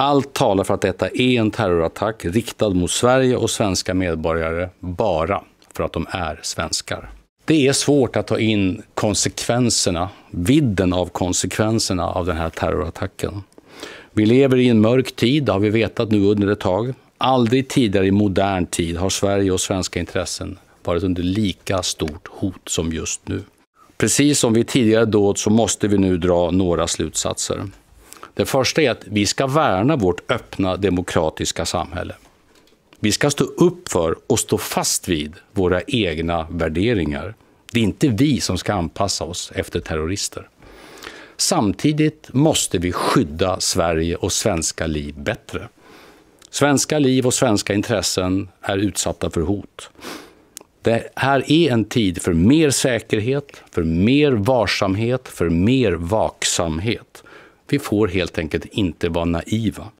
Allt talar för att detta är en terrorattack riktad mot Sverige och svenska medborgare bara för att de är svenskar. Det är svårt att ta in konsekvenserna, vidden av konsekvenserna av den här terrorattacken. Vi lever i en mörk tid, det har vi vetat nu under ett tag. Aldrig tidigare i modern tid har Sverige och svenska intressen varit under lika stort hot som just nu. Precis som vid tidigare dåd så måste vi nu dra några slutsatser. Det första är att vi ska värna vårt öppna demokratiska samhälle. Vi ska stå upp för och stå fast vid våra egna värderingar. Det är inte vi som ska anpassa oss efter terrorister. Samtidigt måste vi skydda Sverige och svenska liv bättre. Svenska liv och svenska intressen är utsatta för hot. Det här är en tid för mer säkerhet, för mer varsamhet, för mer vaksamhet. Vi får helt enkelt inte vara naiva.